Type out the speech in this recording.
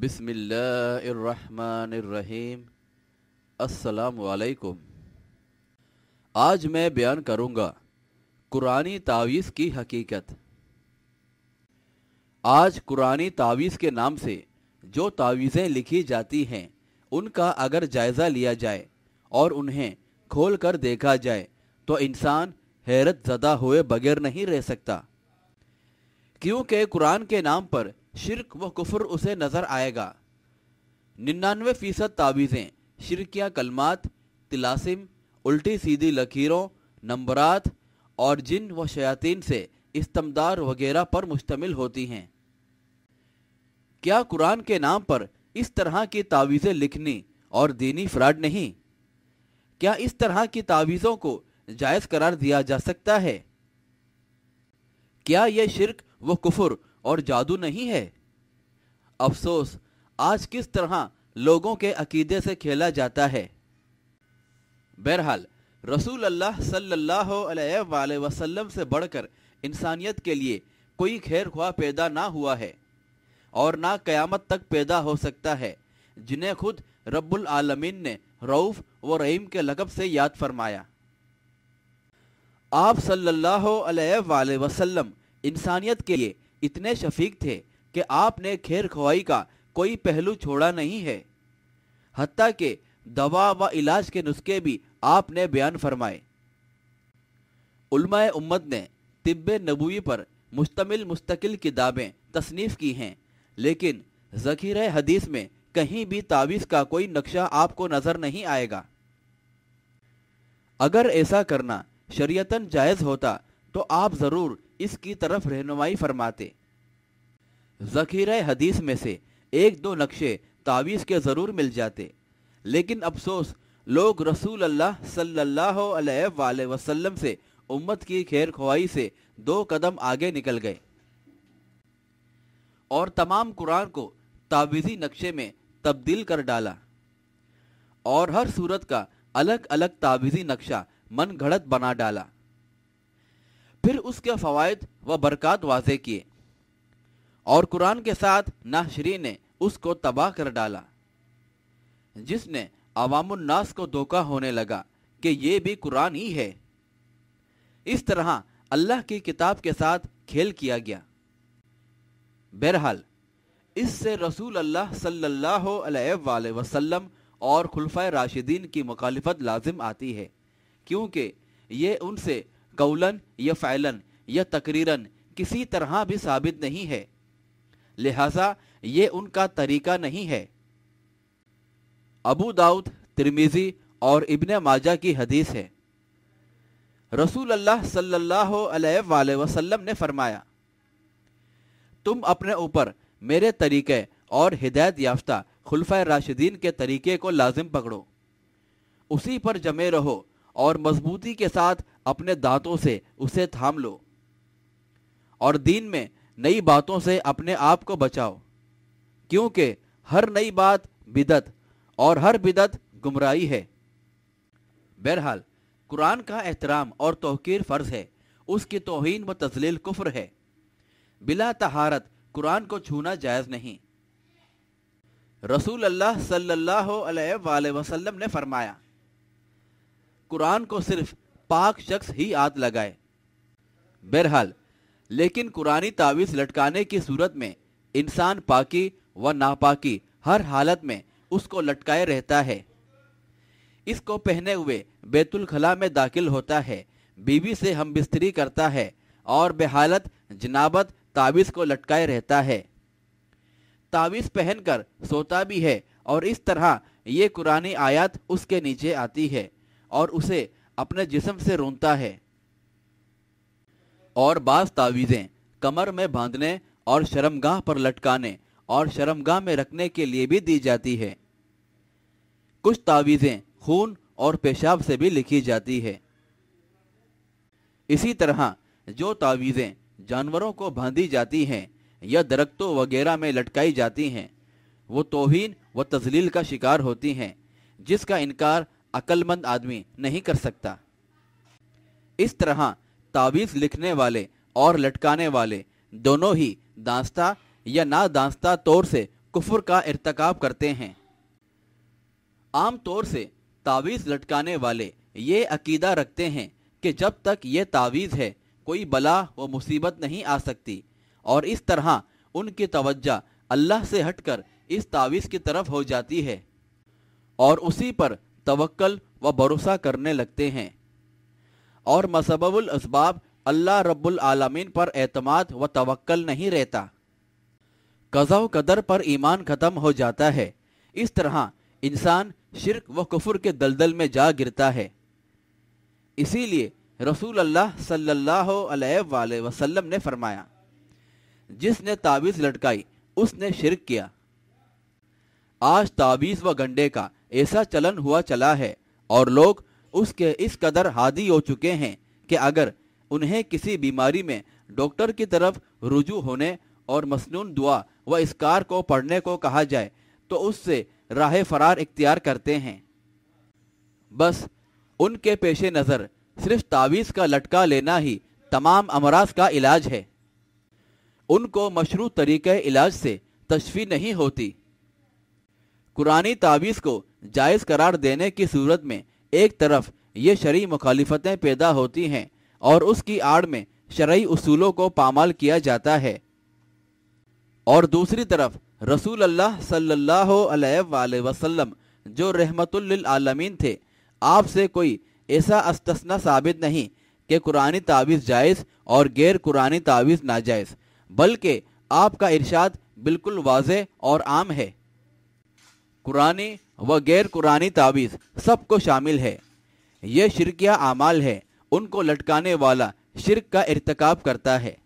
بسم اللہ الرحمن الرحیم السلام علیکم آج میں بیان کروں گا تعویذ کے نام سے جو تعویزیں لکھی جاتی ہیں ان کا اگر جائزہ لیا جائے اور انہیں کھول کر دیکھا جائے تو انسان حیرت زدہ ہوئے بغیر نہیں رہ سکتا کیونکہ قرآن کے نام پر شرک و کفر اسے نظر آئے گا ننانوے فیصد تعویذیں شرکیہ کلمات تلاسم الٹی سیدھی لکیروں نمبرات اور جن و شیاطین سے استمدار وغیرہ پر مشتمل ہوتی ہیں کیا قرآن کے نام پر اس طرح کی تعویذیں لکھنی اور دینی فراڈ نہیں کیا اس طرح کی تعویذوں کو جائز قرار دیا جا سکتا ہے کیا یہ شرک و کفر اور جادو نہیں ہے افسوس آج کس طرح لوگوں کے عقیدے سے کھیلا جاتا ہے بہرحال رسول اللہ صلی اللہ علیہ وآلہ وسلم سے بڑھ کر انسانیت کے لیے کوئی خیر خواہ پیدا نہ ہوا ہے اور نہ قیامت تک پیدا ہو سکتا ہے جنہیں خود رب العالمین نے روف و رحیم کے لقب سے یاد فرمایا آپ صلی اللہ علیہ وآلہ وسلم انسانیت کے لیے اتنے شفیق تھے کہ آپ نے کھیر کھوائی کا کوئی پہلو چھوڑا نہیں ہے حتیٰ کہ دوا و علاج کے نسخے بھی آپ نے بیان فرمائے علماء امت نے طب نبوی پر مشتمل مستقل کتابیں تصنیف کی ہیں لیکن ذخیرہ حدیث میں کہیں بھی تعویذ کا کوئی نقشہ آپ کو نظر نہیں آئے گا اگر ایسا کرنا شریعتاً جائز ہوتا تو آپ ضرور اس کی طرف رہنمائی فرماتے ذخیرہ حدیث میں سے ایک دو نقشے تعویز کے ضرور مل جاتے لیکن افسوس لوگ رسول اللہ صلی اللہ علیہ وآلہ وسلم سے امت کی خیر خواہی سے دو قدم آگے نکل گئے اور تمام قرآن کو تعویزی نقشے میں تبدیل کر ڈالا اور ہر صورت کا الگ الگ تعویزی نقشہ من گھڑت بنا ڈالا پھر اس کے فوائد و برکات واضح کیے اور قرآن کے ساتھ ناشری نے اس کو تباہ کر ڈالا جس نے عوام الناس کو دھوکہ ہونے لگا کہ یہ بھی قرآن ہی ہے اس طرح اللہ کی کتاب کے ساتھ کھیل کیا گیا بہرحال اس سے رسول اللہ صلی اللہ علیہ وآلہ وسلم اور خلفۂ راشدین کی مخالفت لازم آتی ہے کیونکہ یہ ان سے قولن یا فعلن یا تقریرن کسی طرح بھی ثابت نہیں ہے لہذا یہ ان کا طریقہ نہیں ہے ابو ترمیزی اور ابن ماجہ کی حدیث ہے رسول اللہ صلی اللہ علیہ وآلہ وسلم نے فرمایا تم اپنے اوپر میرے طریقے اور ہدایت یافتہ خلفۂ راشدین کے طریقے کو لازم پکڑو اسی پر جمے رہو اور مضبوطی کے ساتھ اپنے دانتوں سے اسے تھام لو اور دین میں نئی باتوں سے اپنے آپ کو بچاؤ کیونکہ ہر نئی بات بدت اور ہر بدت ہے بہرحال قرآن کا احترام اور توقیر فرض ہے اس کی توہین و تزلیل کفر ہے بلا تہارت قرآن کو چھونا جائز نہیں رسول اللہ صلی اللہ علیہ وآلہ وسلم نے فرمایا قرآن کو صرف پاک شخص ہی آت لگائے بہرحال لیکن قرآن تعویذ لٹکانے کی صورت میں انسان پاکی و ناپاکی ہر حالت میں اس کو لٹکائے رہتا ہے اس کو پہنے ہوئے بیت الخلا میں داخل ہوتا ہے بیوی بی سے ہم بستری کرتا ہے اور بے حالت جنابت تعویذ کو لٹکائے رہتا ہے تعویذ پہن کر سوتا بھی ہے اور اس طرح یہ قرآن آیات اس کے نیچے آتی ہے اور اسے اپنے جسم سے رونتا ہے اور بعض تعویذیں کمر میں باندھنے اور شرمگاہ پر لٹکانے اور شرمگاہ میں رکھنے کے لیے بھی دی جاتی ہے کچھ خون اور پیشاب سے بھی لکھی جاتی ہے اسی طرح جو تعویذیں جانوروں کو باندھی جاتی ہیں یا درختوں وغیرہ میں لٹکائی جاتی ہیں وہ توہین و تزلیل کا شکار ہوتی ہیں جس کا انکار عقل مند آدمی نہیں کر سکتا اس طرح لکھنے والے اور لٹکانے والے دونوں ہی یا طور طور سے کفر کا ارتکاب کرتے ہیں عام سے تعویذ لٹکانے والے یہ عقیدہ رکھتے ہیں کہ جب تک یہ تعویذ ہے کوئی بلا و مصیبت نہیں آ سکتی اور اس طرح ان کی توجہ اللہ سے ہٹ کر اس تعویذ کی طرف ہو جاتی ہے اور اسی پر توکل و بھروسہ کرنے لگتے ہیں اور مذہب الاسباب اللہ رب العالمین پر اعتماد و توکل نہیں رہتا قضا و قدر پر ایمان ختم ہو جاتا ہے اس طرح انسان شرک و کفر کے دلدل میں جا گرتا ہے اسی لیے رسول اللہ صلی اللہ علیہ وآلہ وسلم نے فرمایا جس نے تعویذ لٹکائی اس نے شرک کیا آج تعویذ و گنڈے کا ایسا چلن ہوا چلا ہے اور لوگ اس کے اس قدر حادی ہو چکے ہیں کہ اگر انہیں کسی بیماری میں ڈاکٹر کی طرف رجوع ہونے اور مصنون دعا و اسکار کو پڑھنے کو کہا جائے تو اس سے راہ فرار اختیار کرتے ہیں بس ان کے پیش نظر صرف تعویذ کا لٹکا لینا ہی تمام امراض کا علاج ہے ان کو مشروع طریقہ علاج سے تشفی نہیں ہوتی قرآن تعویذ کو جائز قرار دینے کی صورت میں ایک طرف یہ شرعی مخالفتیں پیدا ہوتی ہیں اور اس کی آڑ میں شرعی اصولوں کو پامال کیا جاتا ہے اور دوسری طرف رسول اللہ صلی اللہ علیہ وآلہ وسلم جو رحمت للعالمین تھے آپ سے کوئی ایسا استثنا ثابت نہیں کہ قرآن تعویذ جائز اور غیر قرآن تعویذ ناجائز بلکہ آپ کا ارشاد بالکل واضح اور عام ہے قرآن و غیر قرآن تعویذ سب کو شامل ہے یہ شرکیہ اعمال ہے ان کو لٹکانے والا شرک کا ارتکاب کرتا ہے